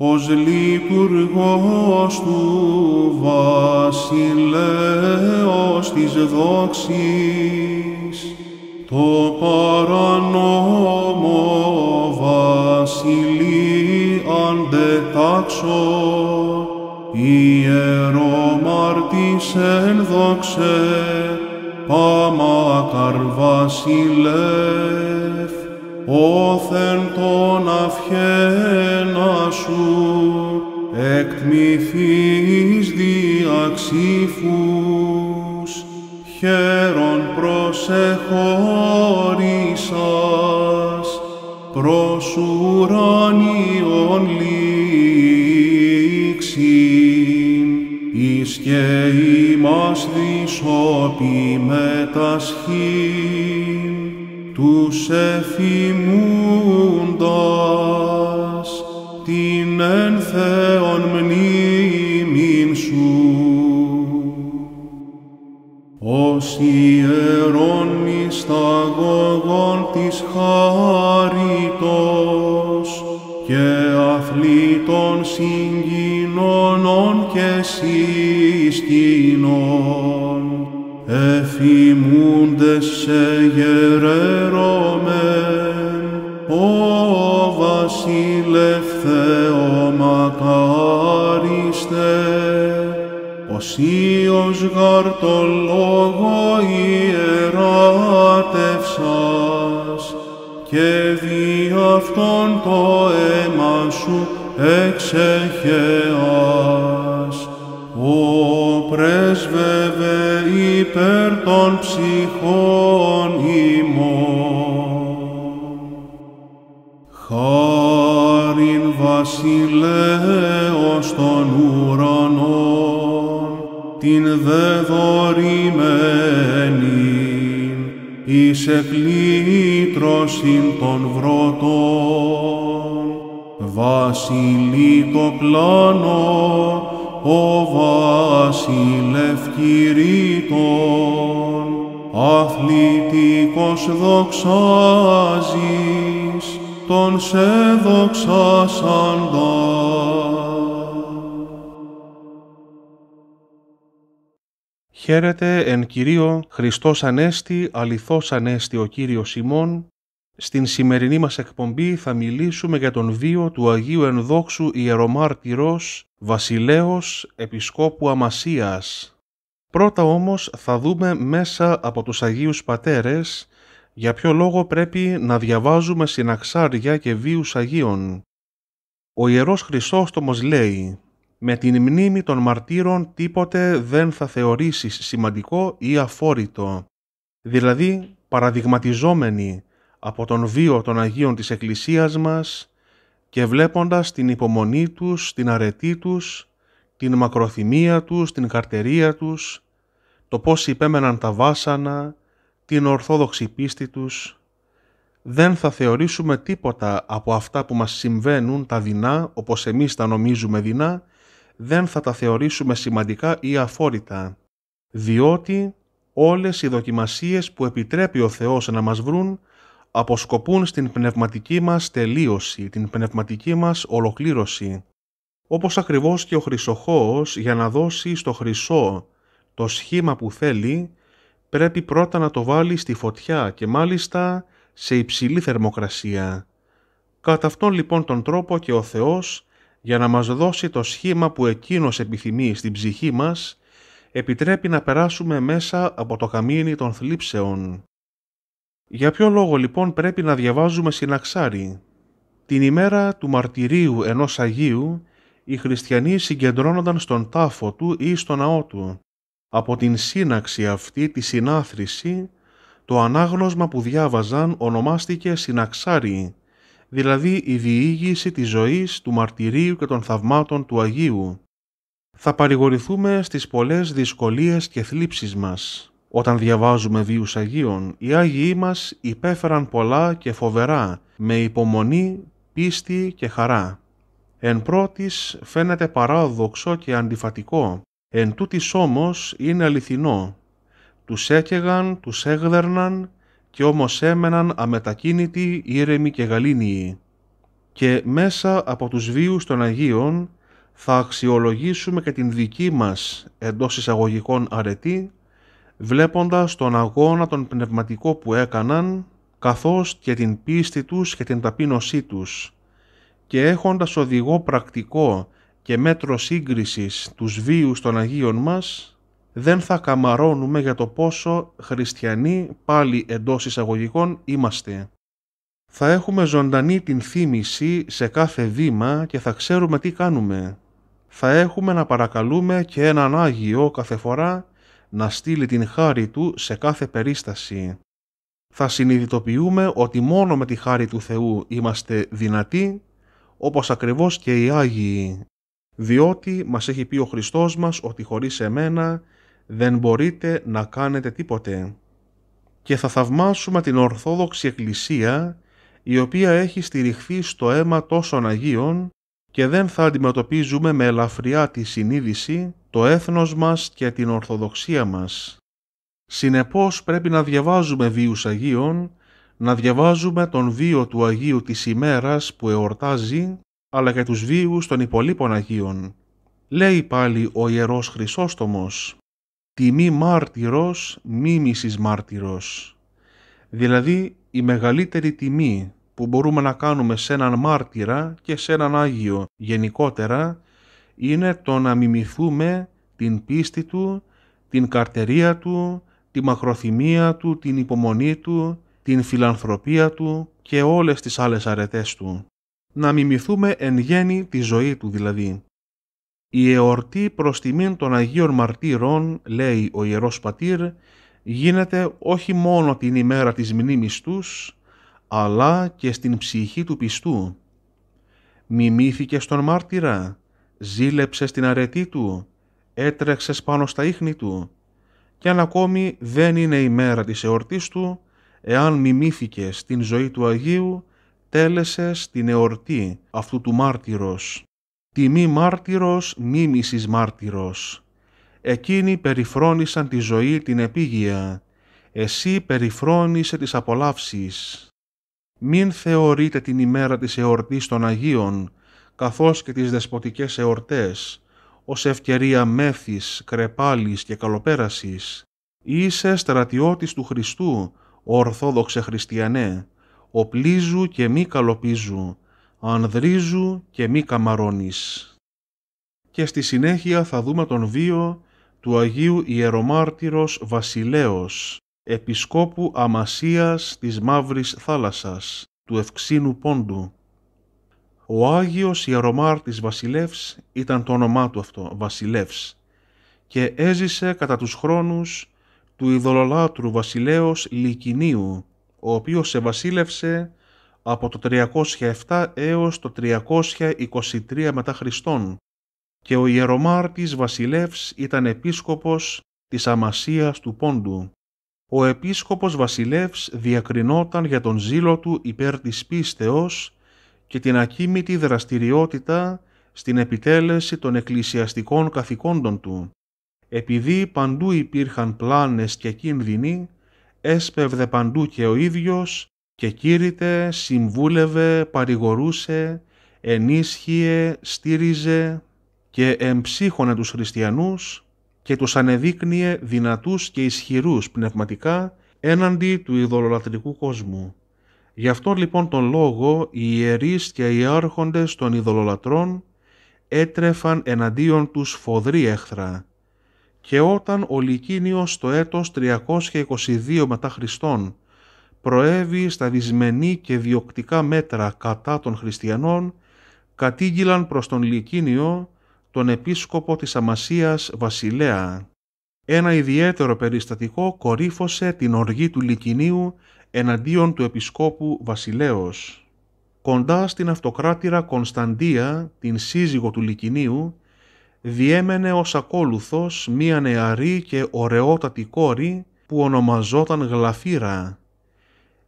ως λειτουργός του βασιλέως της δόξης, το παρανόμο βασιλεί αντετάξω, ιερομαρτής ενδόξε, πάμα Βασιλεύ, όθεν τον αυχέ σου εκτμηθείς διαξήφους, χαίρον προσεχώρησας, προς ουρανίων λήξην, εις και ημάς δυσόπη μετασχήν, τους εφημούς ώστε ως γαρ το λόγο ιεράτευσας και δι' αυτόν το αίμα σου εξεχεάς. Ο πρέσβευε υπέρ των ψυχών δεδορημένη, εις εκλήτρωσιν των βρωτών, βασιλεί το πλάνο, ο βασιλεύ αθλητικός δοξάζεις, τον σε Χαίρετε εν Κυρίω Χριστός Ανέστη, αληθώς Ανέστη ο Κύριος Σιμών. Στην σημερινή μας εκπομπή θα μιλήσουμε για τον βίο του Αγίου Ενδόξου Ιερομάρτυρος, Βασιλέως Επισκόπου Αμασίας. Πρώτα όμως θα δούμε μέσα από τους Αγίους Πατέρες για ποιο λόγο πρέπει να διαβάζουμε συναξάρια και βίους Αγίων. Ο Ιερός Χρυσόστομος λέει με την μνήμη των μαρτύρων τίποτε δεν θα θεωρήσεις σημαντικό ή αφόρητο. Δηλαδή, παραδειγματιζόμενοι από τον βίο των Αγίων της Εκκλησίας μας και βλέποντας την υπομονή τους, την αρετή τους, την μακροθυμία τους, την καρτερία τους, το πώς υπέμεναν τα βάσανα, την ορθόδοξη πίστη τους, δεν θα θεωρήσουμε τίποτα από αυτά που μας συμβαίνουν τα δεινά, όπως εμείς τα νομίζουμε δεινά, δεν θα τα θεωρήσουμε σημαντικά ή αφόρητα, διότι όλες οι δοκιμασίες που επιτρέπει ο Θεός να μας βρουν αποσκοπούν στην πνευματική μας τελείωση, την πνευματική μας ολοκλήρωση, όπως ακριβώς και ο χρυσοχώος για να δώσει στο χρυσό το σχήμα που θέλει, πρέπει πρώτα να το βάλει στη φωτιά και μάλιστα σε υψηλή θερμοκρασία. Κατά αυτόν λοιπόν τον τρόπο και ο Θεός για να μας δώσει το σχήμα που εκείνος επιθυμεί στην ψυχή μας, επιτρέπει να περάσουμε μέσα από το καμίνι των θλίψεων. Για ποιο λόγο λοιπόν πρέπει να διαβάζουμε συναξάρι. Την ημέρα του μαρτυρίου ενός Αγίου, οι χριστιανοί συγκεντρώνονταν στον τάφο του ή στο ναό του. Από την σύναξη αυτή τη συνάθρηση, το ανάγνωσμα που διάβαζαν ονομάστηκε συναξάρι δηλαδή η διήγηση της ζωής, του μαρτυρίου και των θαυμάτων του Αγίου. Θα παρηγορηθούμε στις πολλές δυσκολίες και θλίψεις μας. Όταν διαβάζουμε βίους Αγίων, οι Άγιοι μας υπέφεραν πολλά και φοβερά, με υπομονή, πίστη και χαρά. Εν πρώτης φαίνεται παράδοξο και αντιφατικό, εν τούτης όμως είναι αληθινό. Τους έκαιγαν, τους έγδερναν, και όμως έμεναν αμετακίνητοι, ήρεμοι και γαλήνιοι. Και μέσα από τους βίους των Αγίων θα αξιολογήσουμε και την δική μας εντός εισαγωγικών αρετή, βλέποντας τον αγώνα τον πνευματικό που έκαναν, καθώς και την πίστη τους και την ταπείνωσή τους, και έχοντας οδηγό πρακτικό και μέτρο σύγκρισης τους βίους των Αγίων μας, δεν θα καμαρώνουμε για το πόσο χριστιανοί πάλι εντός εισαγωγικών είμαστε. Θα έχουμε ζωντανή την θύμηση σε κάθε βήμα και θα ξέρουμε τι κάνουμε. Θα έχουμε να παρακαλούμε και έναν Άγιο κάθε φορά να στείλει την χάρη Του σε κάθε περίσταση. Θα συνειδητοποιούμε ότι μόνο με τη χάρη του Θεού είμαστε δυνατοί, όπως ακριβώς και οι Άγιοι, διότι μας έχει πει ο Χριστός μας ότι χωρίς εμένα δεν μπορείτε να κάνετε τίποτε και θα θαυμάσουμε την Ορθόδοξη Εκκλησία η οποία έχει στηριχθεί στο αίμα τόσων Αγίων και δεν θα αντιμετωπίζουμε με ελαφριά τη συνείδηση το έθνος μας και την Ορθοδοξία μας. Συνεπώς πρέπει να διαβάζουμε βίους Αγίων, να διαβάζουμε τον βίο του Αγίου της ημέρας που εορτάζει, αλλά και τους βίους των υπολείπων Αγίων. Λέει πάλι ο Ιερός Χρυσόστομος τιμή μάρτυρος, μίμησης μάρτυρος. Δηλαδή η μεγαλύτερη τιμή που μπορούμε να κάνουμε σε έναν μάρτυρα και σε έναν Άγιο γενικότερα είναι το να μιμηθούμε την πίστη του, την καρτερία του, τη μακροθυμία του, την υπομονή του, την φιλανθρωπία του και όλες τις άλλες αρετές του. Να μιμηθούμε εν γέννη τη ζωή του δηλαδή. «Η εορτή προς τιμήν των Αγίων Μαρτύρων, λέει ο Ιερός Πατήρ, γίνεται όχι μόνο την ημέρα της μνήμης τους, αλλά και στην ψυχή του πιστού. Μιμήθηκες τον μάρτυρα, ζήλεψε την αρετή του, έτρεξες πάνω στα ίχνη του, και αν ακόμη δεν είναι η μέρα της εορτής του, εάν μιμήθηκες την ζωή του Αγίου, τέλεσε την εορτή αυτού του μάρτυρος. Τιμή μάρτυρος, μίμησης μάρτυρος. Εκείνοι περιφρόνησαν τη ζωή την επίγεια. Εσύ περιφρόνησε τις απολαύσεις. Μην θεωρείτε την ημέρα της εορτής των Αγίων, καθώς και τις δεσποτικές εορτές, ως ευκαιρία μέθης, κρεπάλης και καλοπέρασης. Είσαι στρατιώτης του Χριστού, Ορθόδοξε Χριστιανέ, οπλίζου και μη καλοπίζου, Ανδρίζου και μη καμαρώνεις». Και στη συνέχεια θα δούμε τον βίο του Αγίου Ιερομάρτυρος Βασιλέως, Επισκόπου Αμασίας της Μαύρης Θάλασσας, του Ευξήνου Πόντου. Ο Άγιος Ιερομάρτης Βασιλεύς ήταν το όνομά του αυτό, Βασιλεύς, και έζησε κατά τους χρόνους του ιδωλολάτρου βασιλέως Λικινίου, ο οποίος σε βασίλευσε από το 307 έως το 323 μετά Χριστόν και ο Ιερομάρτης Βασιλεύς ήταν επίσκοπος της Αμασίας του Πόντου. Ο επίσκοπος Βασιλεύς διακρινόταν για τον ζήλο του υπέρ της πίστεως και την ακίμητη δραστηριότητα στην επιτέλεση των εκκλησιαστικών καθηκόντων του. Επειδή παντού υπήρχαν πλάνες και κίνδυνοι, έσπευδε παντού και ο ίδιος και κήρυτε, συμβούλευε, παρηγορούσε, ενίσχυε, στήριζε και εμψύχωνε τους χριστιανούς και τους ανεδείκνυε δυνατούς και ισχυρούς πνευματικά έναντι του ειδωλολατρικού κόσμου. Γι' αυτό λοιπόν τον λόγο οι ιερείς και οι άρχοντες των ειδωλολατρών έτρεφαν εναντίον τους φοδρή έχθρα. Και όταν ο Λυκίνιος το έτος 322 μετά Χριστόν προέβη στα δυσμενή και διοκτικά μέτρα κατά των χριστιανών, κατήγγυλαν προς τον Λυκίνιο τον επίσκοπο της Αμασίας Βασιλέα. Ένα ιδιαίτερο περιστατικό κορύφωσε την οργή του Λυκινίου εναντίον του επισκόπου Βασιλέως. Κοντά στην αυτοκράτηρα Κωνσταντία, την σύζυγο του Λυκινίου, διέμενε ως ακόλουθος μία νεαρή και ωραιότατη κόρη που ονομαζόταν Γλαφύρα.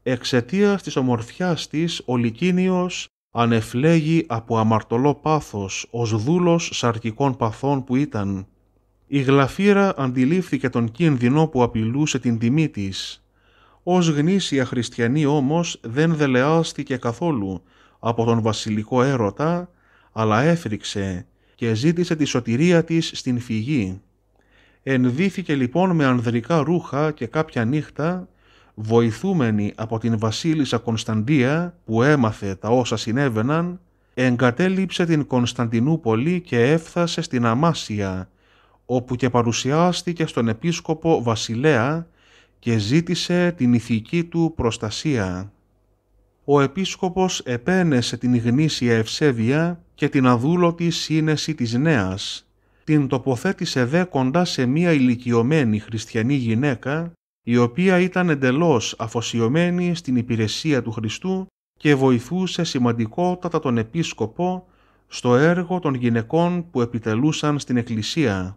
Εξαιτίας της ομορφιάς της ο Λυκίνιος ανεφλέγει από αμαρτωλό πάθος ως δούλος σαρκικών παθών που ήταν. Η γλαφύρα αντιλήφθηκε τον κίνδυνο που απειλούσε την τιμή της. Ως γνήσια χριστιανή όμως δεν δελεάστηκε καθόλου από τον βασιλικό έρωτα, αλλά έφρυξε και ζήτησε τη σωτηρία της στην φυγή. Ενδύθηκε λοιπόν με ανδρικά ρούχα και κάποια νύχτα βοηθούμενη από την βασίλισσα Κωνσταντία που έμαθε τα όσα συνέβαιναν, εγκατέλειψε την Κωνσταντινούπολη και έφτασε στην Αμάσια, όπου και παρουσιάστηκε στον επίσκοπο Βασιλέα και ζήτησε την ηθική του προστασία. Ο επίσκοπος επένεσε την γνήσια ευσέβεια και την αδούλωτη σύνεση της νέας. Την τοποθέτησε δε σε μία ηλικιωμένη χριστιανή γυναίκα η οποία ήταν εντελώς αφοσιωμένη στην υπηρεσία του Χριστού και βοηθούσε σημαντικότατα τον επίσκοπο στο έργο των γυναικών που επιτελούσαν στην Εκκλησία.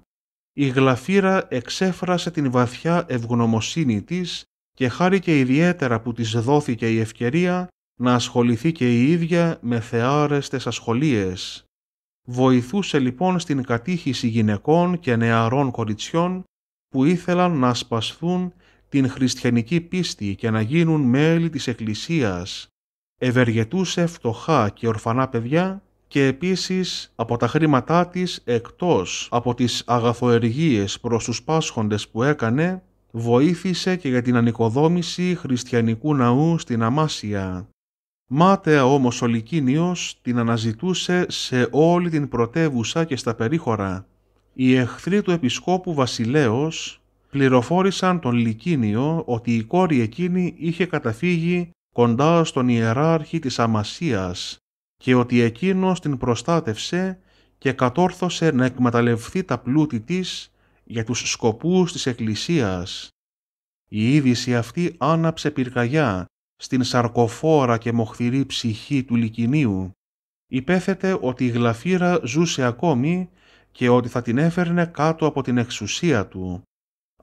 Η γλαφύρα εξέφρασε την βαθιά ευγνωμοσύνη της και χάρηκε ιδιαίτερα που της δόθηκε η ευκαιρία να ασχοληθεί και η ίδια με θεάρεστες ασχολίες. Βοηθούσε λοιπόν στην κατήχηση γυναικών και νεαρών κοριτσιών που ήθελαν να την χριστιανική πίστη και να γίνουν μέλη της Εκκλησίας, ευεργετούσε φτωχά και ορφανά παιδιά και επίσης από τα χρήματά της εκτός από τις αγαθοεργίες προς τους πάσχοντες που έκανε, βοήθησε και για την ανοικοδόμηση χριστιανικού ναού στην Αμάσια. Μάταια όμως ο την αναζητούσε σε όλη την πρωτεύουσα και στα περίχωρα. Οι εχθροί του Επισκόπου Βασιλέως πληροφόρησαν τον Λικίνιο ότι η κόρη εκείνη είχε καταφύγει κοντά στον ιεράρχη της Αμασίας και ότι εκείνος την προστάτευσε και κατόρθωσε να εκμεταλλευτεί τα πλούτη της για τους σκοπούς της Εκκλησίας. Η είδηση αυτή άναψε πυρκαγιά στην σαρκοφόρα και μοχθηρή ψυχή του Λικινίου. Υπέθετε ότι η γλαφύρα ζούσε ακόμη και ότι θα την έφερνε κάτω από την εξουσία του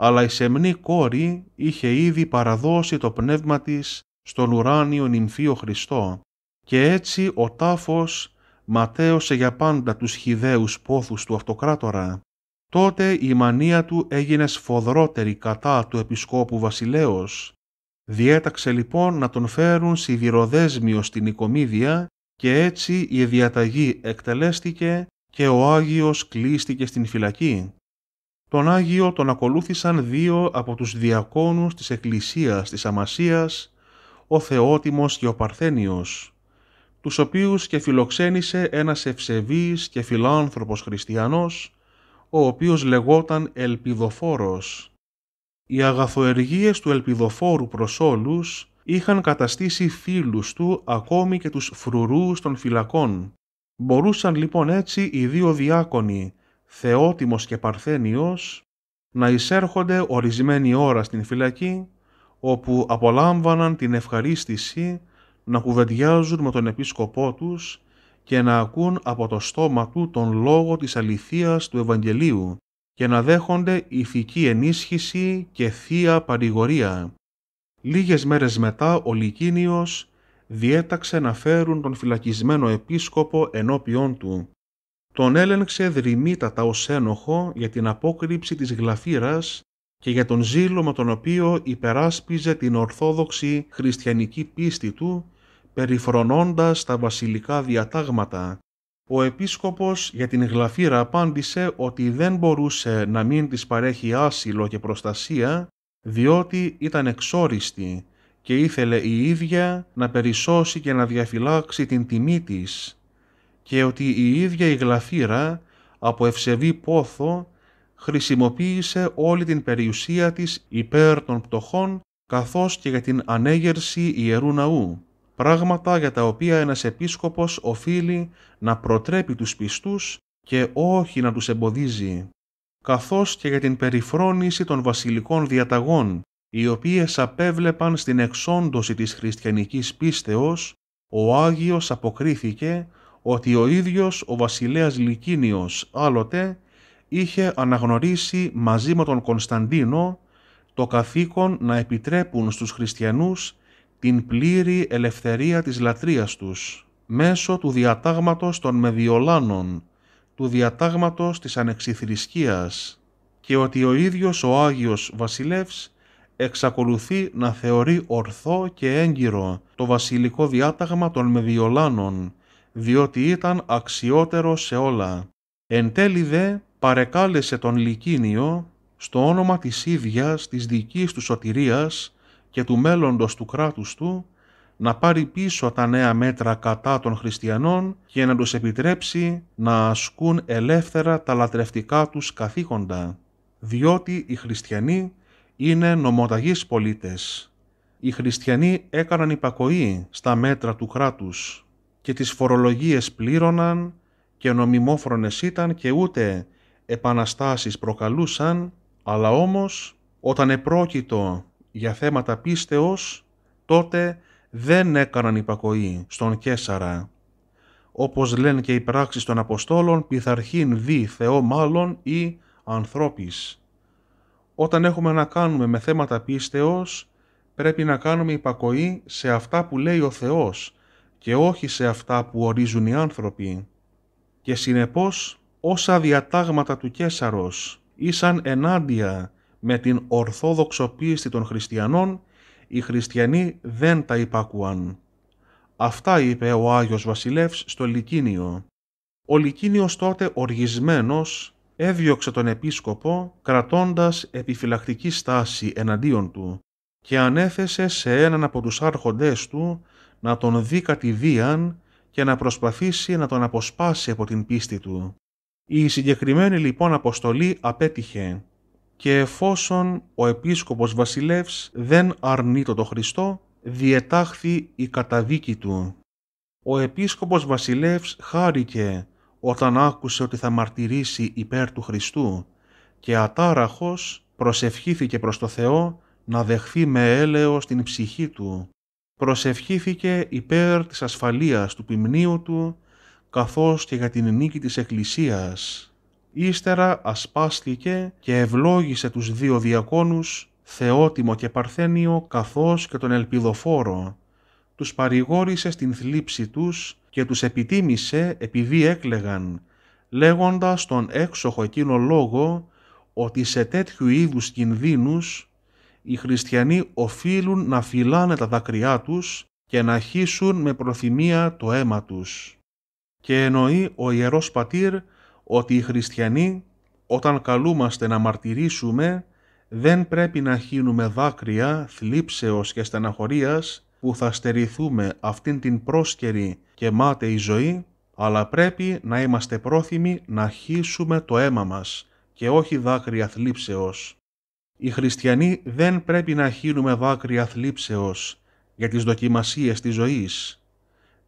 αλλά η σεμνή κόρη είχε ήδη παραδώσει το πνεύμα της στον ουράνιο νυμφίο Χριστό και έτσι ο τάφος ματέωσε για πάντα τους χιδαίους πόθους του αυτοκράτορα. Τότε η μανία του έγινε σφοδρότερη κατά του επισκόπου βασιλέως. Διέταξε λοιπόν να τον φέρουν σιδηροδέσμιο στην οικομίδια και έτσι η διαταγή εκτελέστηκε και ο Άγιος κλείστηκε στην φυλακή. Τον Άγιο τον ακολούθησαν δύο από τους διακόνους της Εκκλησίας της Αμασίας, ο Θεότιμος και ο Παρθένιος, τους οποίους και φιλοξένησε ένας ευσεβής και φιλάνθρωπος χριστιανός, ο οποίος λεγόταν Ελπιδοφόρος. Οι αγαθοεργίες του Ελπιδοφόρου προς όλους είχαν καταστήσει φίλους του ακόμη και τους φρουρούς των φυλακών. Μπορούσαν λοιπόν έτσι οι δύο διάκονοι Θεότιμος και Παρθένιος, να εισέρχονται ορισμένη ώρα στην φυλακή, όπου απολάμβαναν την ευχαρίστηση να κουβεντιάζουν με τον επίσκοπό τους και να ακούν από το στόμα του τον λόγο της αληθείας του Ευαγγελίου και να δέχονται ηθική ενίσχυση και θεία παρηγορία. Λίγες μέρες μετά ο Λυκίνιος διέταξε να φέρουν τον φυλακισμένο επίσκοπο ενώπιόν του τον έλεγξε δρυμύτατα ως ένοχο για την απόκρυψη της γλαφύρας και για τον ζήλο με τον οποίο υπεράσπιζε την ορθόδοξη χριστιανική πίστη του, περιφρονώντας τα βασιλικά διατάγματα. Ο επίσκοπος για την γλαφύρα απάντησε ότι δεν μπορούσε να μην της παρέχει άσυλο και προστασία, διότι ήταν εξόριστη και ήθελε η ίδια να περισσώσει και να διαφυλάξει την τιμή της και ότι η ίδια η γλαφύρα από ευσεβή πόθο χρησιμοποίησε όλη την περιουσία της υπέρ των πτωχών καθώς και για την ανέγερση ιερού ναού, πράγματα για τα οποία ένας επίσκοπος οφείλει να προτρέπει τους πιστούς και όχι να τους εμποδίζει, καθώς και για την περιφρόνηση των βασιλικών διαταγών, οι οποίες απέβλεπαν στην εξόντωση της χριστιανικής πίστεως, ο Άγιος αποκρίθηκε ότι ο ίδιος ο βασιλέας Λικίνιος άλλοτε είχε αναγνωρίσει μαζί με τον Κωνσταντίνο το καθήκον να επιτρέπουν στους χριστιανούς την πλήρη ελευθερία της λατρείας τους μέσω του διατάγματος των Μεδιολάνων, του διατάγματος της ανεξιθρησκείας και ότι ο ίδιος ο Άγιος Βασιλεύς εξακολουθεί να θεωρεί ορθό και έγκυρο το βασιλικό διάταγμα των Μεδιολάνων διότι ήταν αξιότερο σε όλα. Εν τέλει δε παρεκάλεσε τον Λικίνιο στο όνομα της ίδιας της δικής του σωτηρίας και του μέλλοντος του κράτους του να πάρει πίσω τα νέα μέτρα κατά των χριστιανών και να τους επιτρέψει να ασκούν ελεύθερα τα λατρευτικά τους καθήκοντα, διότι οι χριστιανοί είναι νομοταγείς πολίτες. Οι χριστιανοί έκαναν υπακοή στα μέτρα του κράτους και τις φορολογίες πλήρωναν και νομιμόφρονες ήταν και ούτε επαναστάσεις προκαλούσαν, αλλά όμως όταν επρόκειτο για θέματα πίστεως, τότε δεν έκαναν υπακοή στον Κέσαρα. Όπως λένε και οι πράξεις των Αποστόλων, πειθαρχήν δι Θεό μάλλον ή ανθρώπης. Όταν έχουμε να κάνουμε με θέματα πίστεως, πρέπει να κάνουμε υπακοή σε αυτά που λέει ο Θεός, και όχι σε αυτά που ορίζουν οι άνθρωποι. Και συνεπώς όσα διατάγματα του Κέσαρος ήσαν ενάντια με την ορθόδοξο πίστη των χριστιανών, οι χριστιανοί δεν τα υπάκουαν. Αυτά είπε ο Άγιος Βασιλεύς στο Λικίνιο. Ο Λικίνιος τότε οργισμένος έδιωξε τον επίσκοπο κρατώντας επιφυλακτική στάση εναντίον του και ανέθεσε σε έναν από τους άρχοντές του να τον δει κατηδίαν και να προσπαθήσει να τον αποσπάσει από την πίστη του. Η συγκεκριμένη λοιπόν αποστολή απέτυχε και εφόσον ο επίσκοπος βασιλεύς δεν αρνεί το Χριστό, διετάχθη η καταδίκη του. Ο επίσκοπος βασιλεύς χάρηκε όταν άκουσε ότι θα μαρτυρήσει υπέρ του Χριστού και ατάραχος προσευχήθηκε προς το Θεό να δεχθεί με έλεος την ψυχή του προσευχήθηκε υπέρ της ασφαλείας του ποιμνίου του, καθώς και για την νίκη της Εκκλησίας. Ύστερα ασπάστηκε και ευλόγησε τους δύο διακόνους, Θεότιμο και Παρθένιο, καθώς και τον Ελπιδοφόρο. Τους παρηγόρησε στην θλίψη τους και τους επιτίμησε επειδή έκλεγαν, λέγοντας τον έξοχο εκείνο λόγο ότι σε τέτοιου είδους κινδύνους οι χριστιανοί οφείλουν να φυλάνε τα δάκρυά τους και να χύσουν με προθυμία το αίμα τους. Και εννοεί ο Ιερός Πατήρ ότι οι χριστιανοί όταν καλούμαστε να μαρτυρήσουμε δεν πρέπει να χύνουμε δάκρυα θλίψεως και στεναχωρίας που θα στερηθούμε αυτήν την πρόσκαιρη και μάταιη ζωή, αλλά πρέπει να είμαστε πρόθυμοι να χύσουμε το αίμα μας και όχι δάκρυα θλίψεως οι χριστιανοί δεν πρέπει να χύνουμε δάκρυα θλίψεως για τις δοκιμασίες της ζωής.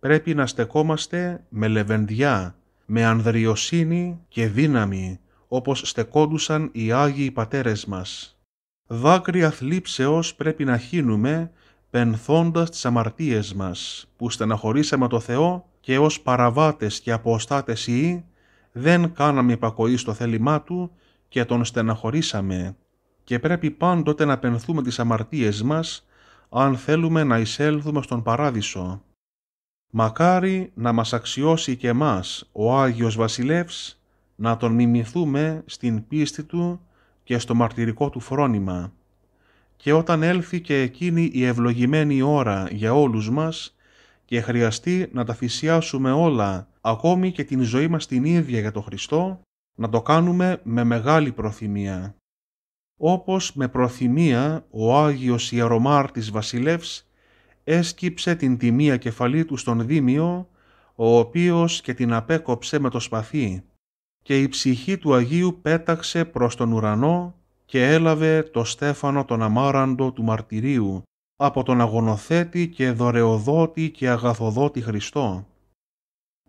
Πρέπει να στεκόμαστε με λεβενδιά, με ανδριοσύνη και δύναμη, όπως στεκόντουσαν οι Άγιοι Πατέρες μας. Δάκρυα θλίψεως πρέπει να χύνουμε, πενθώντας τις αμαρτίες μας, που στεναχωρήσαμε το Θεό και ως παραβάτες και αποστάτες ή δεν κάναμε υπακοή στο θέλημά Του και Τον στεναχωρήσαμε και πρέπει πάντοτε να πενθούμε τις αμαρτίες μας αν θέλουμε να εισέλθουμε στον Παράδεισο. Μακάρι να μας αξιώσει και μας ο Άγιος Βασιλεύς να τον μιμηθούμε στην πίστη του και στο μαρτυρικό του φρόνημα. Και όταν έλθει και εκείνη η ευλογημένη ώρα για όλους μας και χρειαστεί να τα θυσιάσουμε όλα, ακόμη και την ζωή μας την ίδια για τον Χριστό, να το κάνουμε με μεγάλη προθυμία όπως με προθυμία ο Άγιος Ιερομάρτης Βασιλεύς έσκυψε την τιμία κεφαλή του στον Δήμιο, ο οποίος και την απέκοψε με το σπαθί, και η ψυχή του Αγίου πέταξε προς τον ουρανό και έλαβε το στέφανο τον αμάραντο του μαρτυρίου, από τον αγωνοθέτη και δωρεοδότη και αγαθοδότη Χριστό.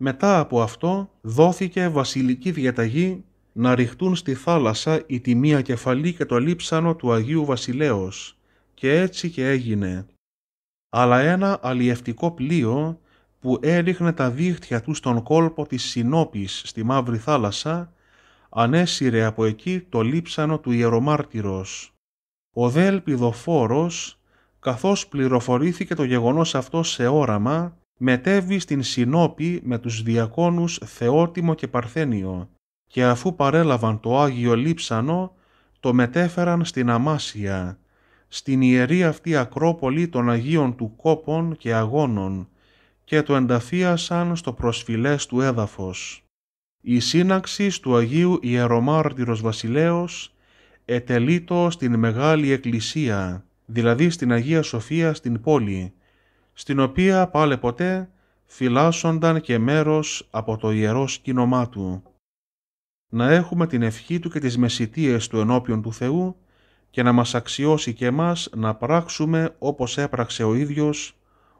Μετά από αυτό δόθηκε βασιλική διαταγή να ριχτούν στη θάλασσα η τιμία κεφαλή και το λείψανο του Αγίου Βασιλέως, και έτσι και έγινε. Αλλά ένα αλλιευτικό πλοίο που έριχνε τα δίχτυα του στον κόλπο της Σινόπης στη Μαύρη Θάλασσα, ανέσυρε από εκεί το λείψανο του Ιερομάρτυρος. Ο Δέλπιδοφόρος, καθώς πληροφορήθηκε το γεγονός αυτό σε όραμα, μετέβη στην Συνόπη με τους διακόνους Θεότιμο και Παρθένιο και αφού παρέλαβαν το Άγιο Λείψανο, το μετέφεραν στην Αμάσια, στην ιερή αυτή Ακρόπολη των Αγίων του Κόπων και Αγώνων και το ενταφίασαν στο προσφυλές του έδαφος. Η σύναξη του Αγίου Ιερομάρτυρος Βασιλέως ετελείτο στην Μεγάλη Εκκλησία, δηλαδή στην Αγία Σοφία στην πόλη, στην οποία πάλε ποτέ φυλάσσονταν και μέρος από το ιερό σκήνομά του να έχουμε την ευχή του και τις μεσητείες του ενώπιον του Θεού και να μας αξιώσει και εμάς να πράξουμε όπως έπραξε ο ίδιος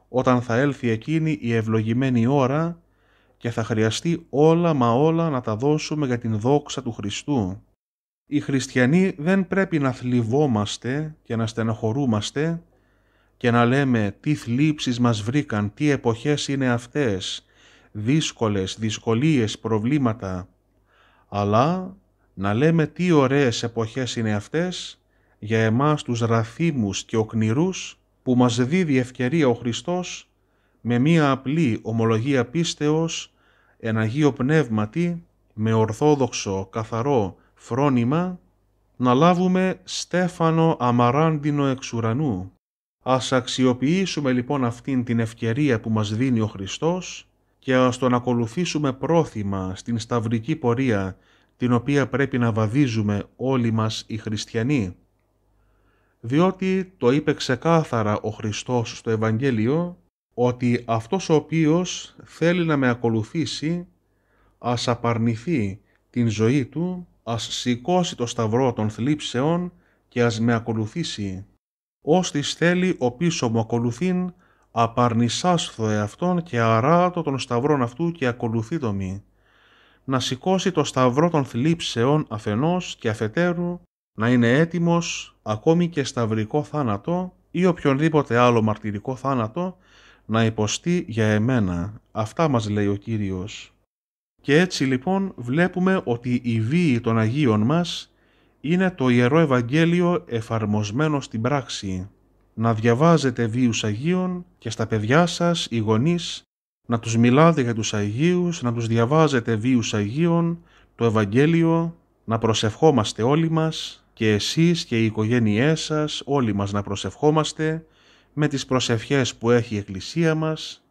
όταν θα έλθει εκείνη η ευλογημένη ώρα και θα χρειαστεί όλα μα όλα να τα δώσουμε για την δόξα του Χριστού. Οι χριστιανοί δεν πρέπει να θλιβόμαστε και να στενοχωρούμαστε και να λέμε τι θλίψεις μας βρήκαν, τι εποχές είναι αυτές, δύσκολες, δυσκολίες, προβλήματα, αλλά να λέμε τι ωραίες εποχές είναι αυτές για εμάς τους ραθίμους και οκνηρούς που μας δίδει ευκαιρία ο Χριστός με μία απλή ομολογία πίστεως, εν Αγίο Πνεύματι, με ορθόδοξο καθαρό φρόνημα, να λάβουμε στέφανο αμαράντινο εξ ουρανού. Ας αξιοποιήσουμε λοιπόν αυτήν την ευκαιρία που μας δίνει ο Χριστός και ας τον ακολουθήσουμε πρόθυμα στην σταυρική πορεία την οποία πρέπει να βαδίζουμε όλοι μας οι χριστιανοί. Διότι το είπε ξεκάθαρα ο Χριστός στο Ευαγγέλιο ότι αυτός ο οποίος θέλει να με ακολουθήσει ας απαρνηθεί την ζωή του, ας σηκώσει το σταυρό των θλίψεων και ας με ακολουθήσει. Ως θέλει ο πίσω μου ακολουθήν, απαρνησάσθω εαυτόν και αράτω των σταυρών αυτού και ακολουθεί το μη. Να σηκώσει το σταυρό των θλίψεων αφενός και αφετέρου, να είναι έτοιμος ακόμη και σταυρικό θάνατο ή οποιονδήποτε άλλο μαρτυρικό θάνατο να υποστεί για εμένα. Αυτά μας λέει ο Κύριος. Και έτσι λοιπόν βλέπουμε ότι η βίη των Αγίων μας είναι το Ιερό Ευαγγέλιο εφαρμοσμένο στην πράξη να διαβάζετε βίους Αγίων και στα παιδιά σας οι γονείς να τους μιλάτε για τους Αγίους, να τους διαβάζετε βίους Αγίων, το Ευαγγέλιο, να προσευχόμαστε όλοι μας και εσείς και οι οικογένειές σας όλοι μας να προσευχόμαστε με τις προσευχές που έχει η Εκκλησία μας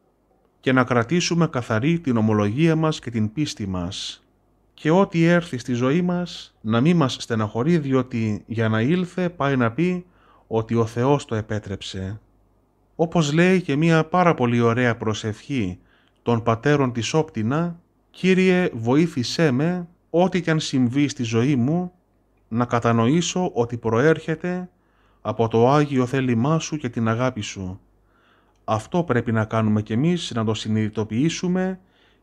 και να κρατήσουμε καθαρή την ομολογία μας και την πίστη μας. Και ό,τι έρθει στη ζωή μας να μην μας στεναχωρεί διότι για να ήλθε πάει να πει ότι ο Θεός το επέτρεψε, όπως λέει και μία πάρα πολύ ωραία προσευχή των πατέρων της Όπτινα «Κύριε βοήθησέ με, ό,τι κι αν συμβεί στη ζωή μου, να κατανοήσω ότι προέρχεται από το Άγιο θέλημά Σου και την αγάπη Σου. Αυτό πρέπει να κάνουμε κι εμείς, να το συνειδητοποιήσουμε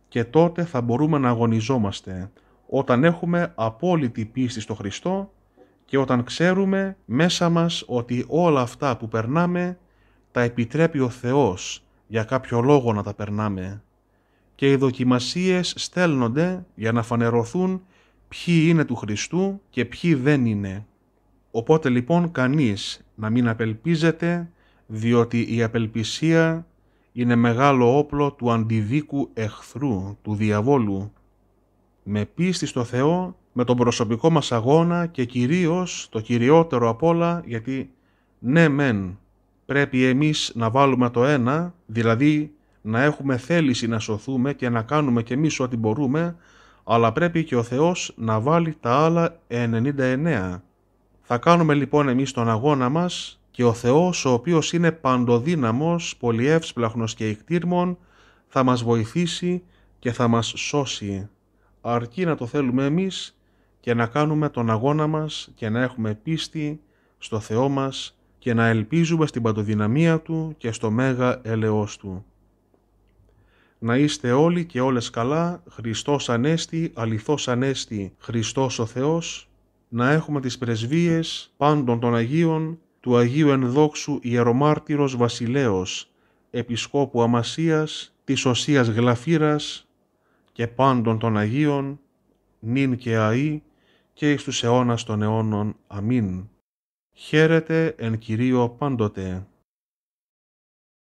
και τότε θα μπορούμε να αγωνιζόμαστε, όταν έχουμε απόλυτη πίστη στο Χριστό και όταν ξέρουμε μέσα μας ότι όλα αυτά που περνάμε τα επιτρέπει ο Θεός για κάποιο λόγο να τα περνάμε και οι δοκιμασίες στέλνονται για να φανερωθούν ποιοι είναι του Χριστού και ποιοι δεν είναι. Οπότε λοιπόν κανείς να μην απελπίζεται διότι η απελπισία είναι μεγάλο όπλο του αντιδίκου εχθρού, του διαβόλου. Με πίστη στο Θεό με τον προσωπικό μας αγώνα και κυρίως το κυριότερο απ' όλα γιατί ναι μεν πρέπει εμείς να βάλουμε το ένα, δηλαδή να έχουμε θέληση να σωθούμε και να κάνουμε και εμείς ό,τι μπορούμε, αλλά πρέπει και ο Θεός να βάλει τα άλλα 99. Θα κάνουμε λοιπόν εμείς τον αγώνα μας και ο Θεός ο οποίος είναι παντοδύναμος, πολυεύσπλαχνος και εκτήρμων, θα μας βοηθήσει και θα μας σώσει. Αρκεί να το θέλουμε εμείς και να κάνουμε τον αγώνα μας και να έχουμε πίστη στο Θεό μας και να ελπίζουμε στην παντοδυναμία Του και στο μέγα Ελεός Του. Να είστε όλοι και όλες καλά, Χριστός Ανέστη, αληθώς Ανέστη, Χριστός ο Θεός, να έχουμε τις πρεσβείες πάντων των Αγίων, του Αγίου Ενδόξου Ιερομάρτυρος Βασιλέως, Επισκόπου Αμασίας, της Οσίας Γλαφύρας και πάντων των Αγίων, νυν και αΐ, και εις τους αιώνας των αιώνων. Αμήν. Χαίρετε εν Κυρίω πάντοτε.